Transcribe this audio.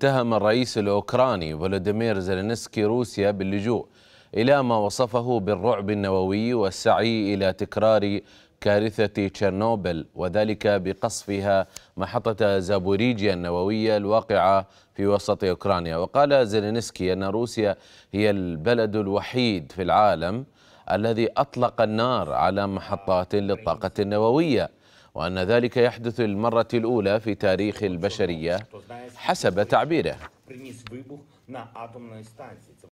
اتهم الرئيس الأوكراني فولوديمير زيلينسكي روسيا باللجوء إلى ما وصفه بالرعب النووي والسعي إلى تكرار كارثة تشيرنوبل وذلك بقصفها محطة زابوريجيا النووية الواقعة في وسط أوكرانيا وقال زيلينسكي أن روسيا هي البلد الوحيد في العالم الذي أطلق النار على محطات للطاقة النووية وأن ذلك يحدث للمرة الأولى في تاريخ البشرية حسب تعبيره